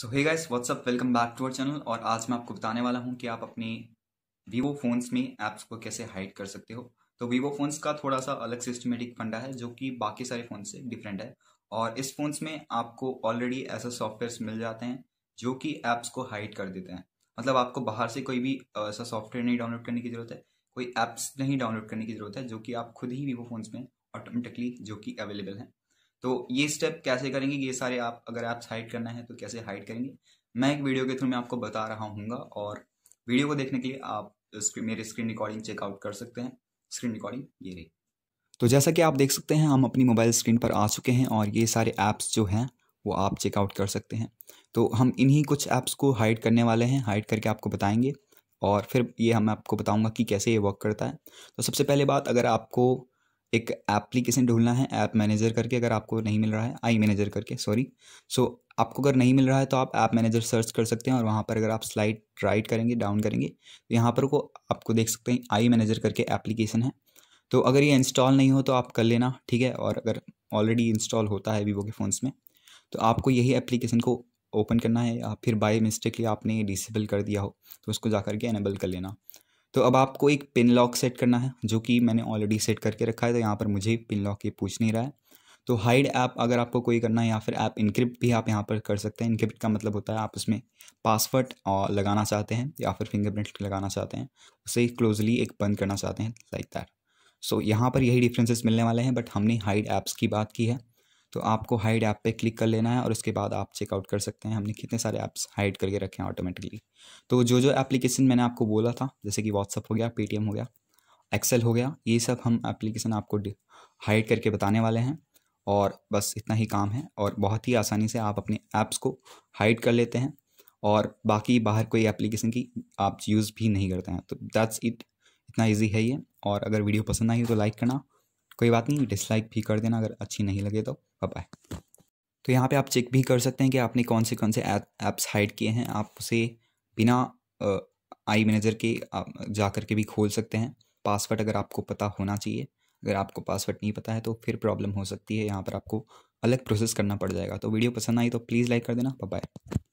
so hey guys what's up welcome back to our channel और आज मैं आपको बताने वाला हूँ कि आप अपने वीवो फोन्स में ऐप्स को कैसे हाइड कर सकते हो तो वीवो फोन्स का थोड़ा सा अलग सिस्टमेटिक फंडा है जो कि बाकी सारे फ़ोन से डिफरेंट है और इस फोन्स में आपको ऑलरेडी ऐसे सॉफ्टवेयर मिल जाते हैं जो कि ऐप्स को हाइड कर देते हैं मतलब आपको बाहर से कोई भी ऐसा सॉफ्टवेयर नहीं डाउनलोड करने की ज़रूरत है कोई ऐप्स नहीं डाउनलोड करने की ज़रूरत है जो कि आप खुद ही वीवो फोन्स में ऑटोमेटिकली जो कि अवेलेबल हैं तो ये स्टेप कैसे करेंगे ये सारे आप अगर ऐप्स हाइड करना है तो कैसे हाइड करेंगे मैं एक वीडियो के थ्रू मैं आपको बता रहा हूँ और वीडियो को देखने के लिए आप स्क्रीन मेरे स्क्रीन रिकॉर्डिंग चेकआउट कर सकते हैं स्क्रीन रिकॉर्डिंग ये रही तो जैसा कि आप देख सकते हैं हम अपनी मोबाइल स्क्रीन पर आ चुके हैं और ये सारे ऐप्स जो हैं वो आप चेकआउट कर सकते हैं तो हम इन्हीं कुछ ऐप्स को हाइड करने वाले हैं हाइड करके आपको बताएंगे और फिर ये हम आपको बताऊंगा कि कैसे ये वर्क करता है तो सबसे पहले बात अगर आपको एक एप्लीकेशन ढूंढना है ऐप मैनेजर करके अगर आपको नहीं मिल रहा है आई मैनेजर करके सॉरी सो so, आपको अगर नहीं मिल रहा है तो आप ऐप मैनेजर सर्च कर सकते हैं और वहाँ पर अगर आप स्लाइड राइट करेंगे डाउन करेंगे तो यहाँ पर को आपको देख सकते हैं आई मैनेजर करके एप्लीकेशन है तो अगर ये इंस्टॉल नहीं हो तो आप कर लेना ठीक है और अगर ऑलरेडी इंस्टॉल होता है वीवो के फ़ोन्स में तो आपको यही एप्लीकेशन को ओपन करना है या फिर बाई मिस्टेकली आपने डिसेबल कर दिया हो तो उसको जा करके एनेबल कर लेना तो अब आपको एक पिन लॉक सेट करना है जो कि मैंने ऑलरेडी सेट करके रखा है तो यहाँ पर मुझे पिन लॉक ये पूछ नहीं रहा है तो हाइड ऐप अगर आपको कोई करना है या फिर ऐप इनक्रिप्ट भी आप यहाँ पर कर सकते हैं इनक्रिप्ट का मतलब होता है आप उसमें पासवर्ड लगाना चाहते हैं या फिर फिंगरप्रिंट लगाना चाहते हैं उसे क्लोजली एक बंद करना चाहते हैं लाइक दैट सो यहाँ पर यही डिफ्रेंसेस मिलने वाले हैं बट हमने हाइड ऐप्स की बात की है तो आपको हाइड ऐप पे क्लिक कर लेना है और उसके बाद आप चेकआउट कर सकते हैं हमने कितने सारे ऐप्स हाइड करके रखे हैं ऑटोमेटिकली तो जो जो एप्लीकेशन मैंने आपको बोला था जैसे कि व्हाट्सअप हो गया पेटीएम हो गया एक्सेल हो गया ये सब हम एप्लीकेशन आपको हाइड करके बताने वाले हैं और बस इतना ही काम है और बहुत ही आसानी से आप अपने ऐप्स को हाइड कर लेते हैं और बाकी बाहर कोई एप्लीकेशन की आप यूज़ भी नहीं करते हैं तो दैट्स इट इतना ईजी है ये और अगर वीडियो पसंद आई तो लाइक करना कोई बात नहीं डिसलाइक भी कर देना अगर अच्छी नहीं लगे तो बाय तो यहाँ पे आप चेक भी कर सकते हैं कि आपने कौन से कौन से ऐप्स हाइड किए हैं आप उसे बिना आई मैनेजर के आप जा कर के भी खोल सकते हैं पासवर्ड अगर आपको पता होना चाहिए अगर आपको पासवर्ड नहीं पता है तो फिर प्रॉब्लम हो सकती है यहाँ पर आपको अलग प्रोसेस करना पड़ जाएगा तो वीडियो पसंद आई तो प्लीज़ लाइक कर देना बाय